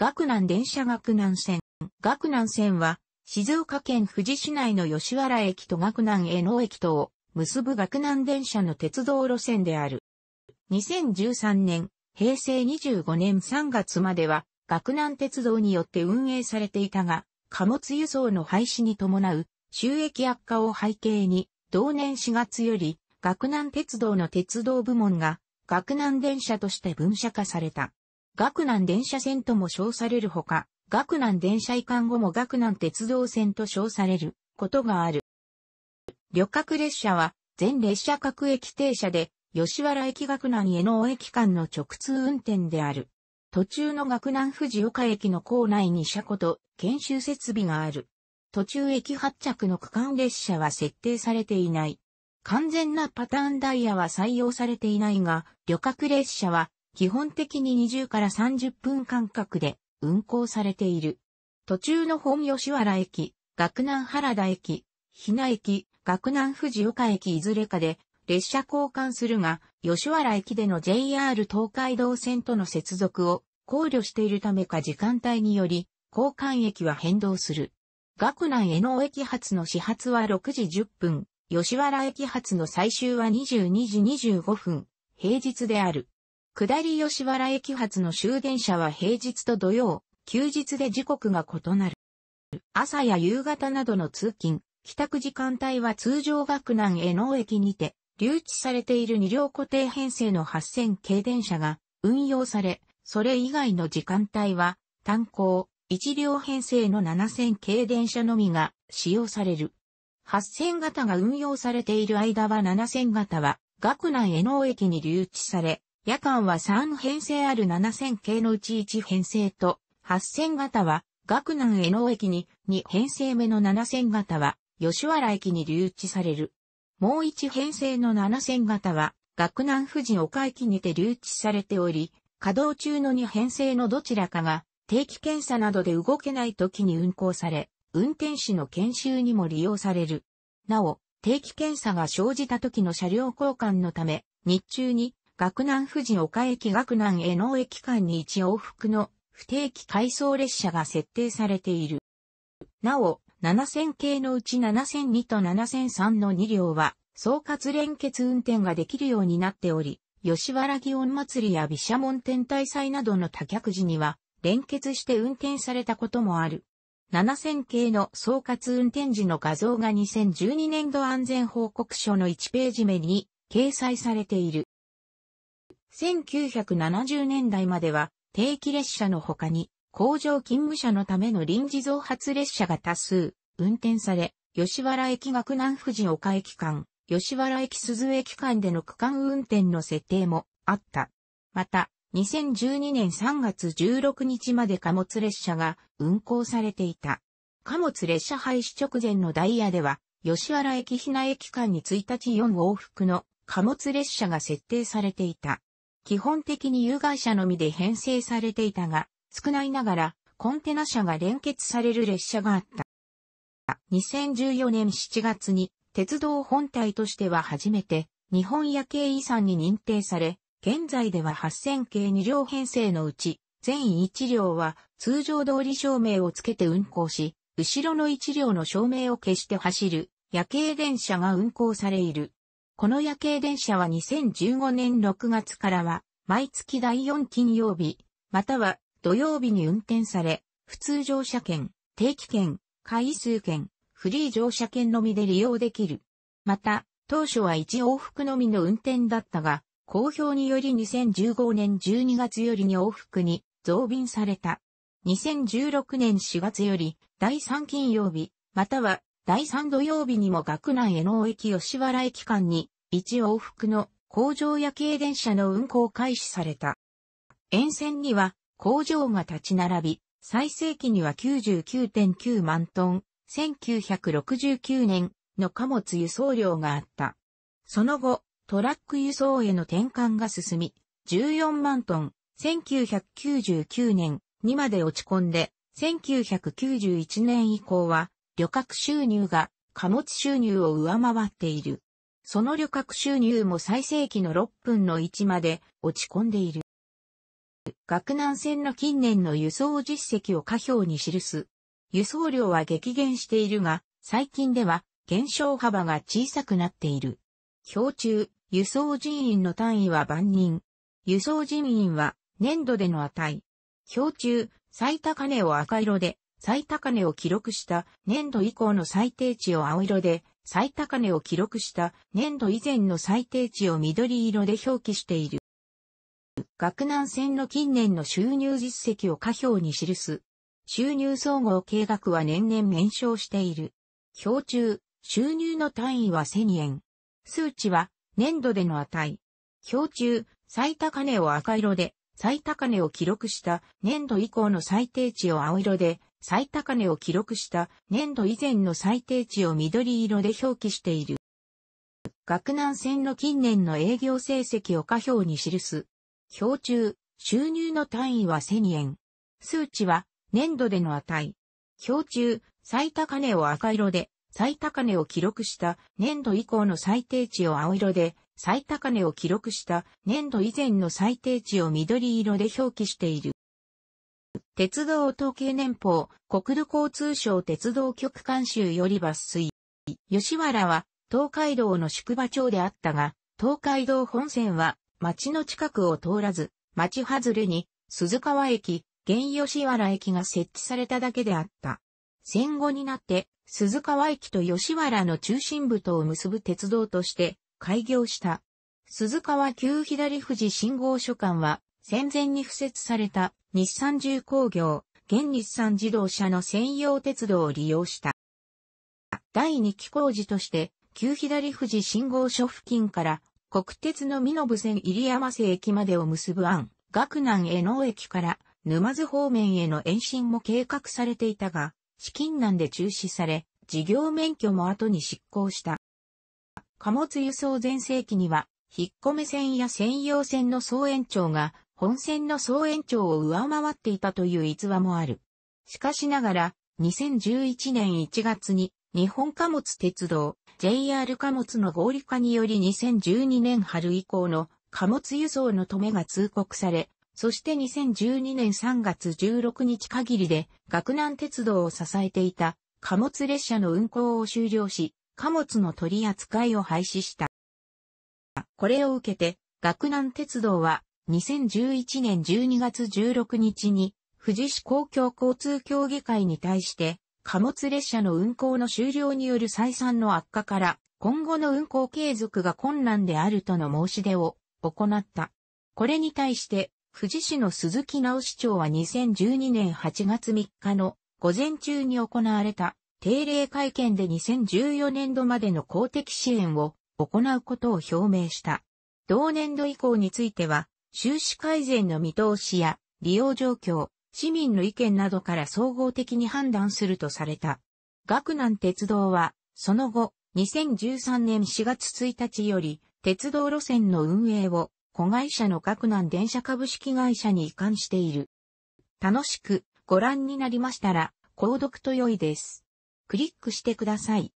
学南電車学南線。学南線は、静岡県富士市内の吉原駅と学南江野駅とを結ぶ学南電車の鉄道路線である。2013年、平成25年3月までは、学南鉄道によって運営されていたが、貨物輸送の廃止に伴う収益悪化を背景に、同年4月より、学南鉄道の鉄道部門が、学南電車として分社化された。学南電車線とも称されるほか、学南電車移管後も学南鉄道線と称されることがある。旅客列車は全列車各駅停車で吉原駅学南への駅間の直通運転である。途中の学南士岡駅の構内に車庫と研修設備がある。途中駅発着の区間列車は設定されていない。完全なパターンダイヤは採用されていないが、旅客列車は基本的に20から30分間隔で運行されている。途中の本吉原駅、学南原田駅、日名駅、学南富士岡駅いずれかで列車交換するが、吉原駅での JR 東海道線との接続を考慮しているためか時間帯により、交換駅は変動する。学南江能駅発の始発は6時10分、吉原駅発の最終は22時25分、平日である。下り吉原駅発の終電車は平日と土曜、休日で時刻が異なる。朝や夕方などの通勤、帰宅時間帯は通常学南へ農駅にて、留置されている2両固定編成の8000系電車が運用され、それ以外の時間帯は、単行、1両編成の7000系電車のみが使用される。8000型が運用されている間は7000型は、学内へ農駅に留置され、夜間は3編成ある7000系のうち1編成と、8000型は、学南江ノ駅に、2編成目の7000型は、吉原駅に留置される。もう1編成の7000型は、学南富士岡駅にて留置されており、稼働中の2編成のどちらかが、定期検査などで動けない時に運行され、運転士の研修にも利用される。なお、定期検査が生じた時の車両交換のため、日中に学南富士岡駅学南への駅間に1往復の不定期回送列車が設定されている。なお、7000系のうち7002と7003の2両は、総括連結運転ができるようになっており、吉原祇園祭りや毘沙門天大祭などの多客時には、連結して運転されたこともある。7000系の総括運転時の画像が2012年度安全報告書の1ページ目に掲載されている。1970年代までは定期列車の他に工場勤務者のための臨時増発列車が多数運転され、吉原駅学南富士岡駅間、吉原駅鈴駅間での区間運転の設定もあった。また、2012年3月16日まで貨物列車が運行されていた。貨物列車廃止直前のダイヤでは、吉原駅ひな駅間に1日4往復の貨物列車が設定されていた。基本的に有害者のみで編成されていたが、少ないながらコンテナ車が連結される列車があった。2014年7月に鉄道本体としては初めて日本夜景遺産に認定され、現在では8000系2両編成のうち、全1両は通常通り照明をつけて運行し、後ろの1両の照明を消して走る夜景電車が運行されいる。この夜景電車は2015年6月からは、毎月第4金曜日、または土曜日に運転され、普通乗車券、定期券、回数券、フリー乗車券のみで利用できる。また、当初は1往復のみの運転だったが、公表により2015年12月よりに往復に増便された。2016年4月より第3金曜日、または第3土曜日にも学内への駅吉原駅間に1往復の工場夜景電車の運行開始された。沿線には工場が立ち並び、最盛期には99.9万トン、1969年の貨物輸送量があった。その後、トラック輸送への転換が進み、14万トン、1999年にまで落ち込んで、1991年以降は旅客収入が貨物収入を上回っている。その旅客収入も最盛期の6分の1まで落ち込んでいる。学南線の近年の輸送実績を下表に記す。輸送量は激減しているが、最近では減少幅が小さくなっている。表中、輸送人員の単位は万人。輸送人員は年度での値。表中、最高値を赤色で、最高値を記録した年度以降の最低値を青色で、最高値を記録した年度以前の最低値を緑色で表記している。学南線の近年の収入実績を下表に記す。収入総合計額は年々減少している。表中、収入の単位は1000円。数値は年度での値。表中、最高値を赤色で、最高値を記録した年度以降の最低値を青色で、最高値を記録した年度以前の最低値を緑色で表記している。学南線の近年の営業成績を下表に記す。表中、収入の単位は1000円。数値は年度での値。表中、最高値を赤色で、最高値を記録した年度以降の最低値を青色で、最高値を記録した年度以前の最低値を緑色で表記している。鉄道統計年報、国土交通省鉄道局監修より抜粋。吉原は東海道の宿場町であったが、東海道本線は町の近くを通らず、町外れに鈴川駅、現吉原駅が設置されただけであった。戦後になって鈴川駅と吉原の中心部とを結ぶ鉄道として開業した。鈴川旧左富士信号所管は戦前に付設された日産重工業、現日産自動車の専用鉄道を利用した。第2期工事として、旧左富士信号所付近から国鉄の身延線入山瀬駅までを結ぶ案、学南江野駅から沼津方面への延伸も計画されていたが、資金難で中止され、事業免許も後に執行した。貨物輸送全盛期には、引っ込め線や専用線の総延長が本線の総延長を上回っていたという逸話もある。しかしながら、2011年1月に日本貨物鉄道 JR 貨物の合理化により2012年春以降の貨物輸送の止めが通告され、そして2012年3月16日限りで、学南鉄道を支えていた貨物列車の運行を終了し、貨物の取り扱いを廃止した。これを受けて、学南鉄道は2011年12月16日に、富士市公共交通協議会に対して、貨物列車の運行の終了による採算の悪化から、今後の運行継続が困難であるとの申し出を行った。これに対して、富士市の鈴木直市長は2012年8月3日の午前中に行われた定例会見で2014年度までの公的支援を行うことを表明した。同年度以降については、収支改善の見通しや利用状況、市民の意見などから総合的に判断するとされた。学南鉄道は、その後、2013年4月1日より、鉄道路線の運営を、子会社の学南電車株式会社に移管している。楽しくご覧になりましたら、購読と良いです。クリックしてください。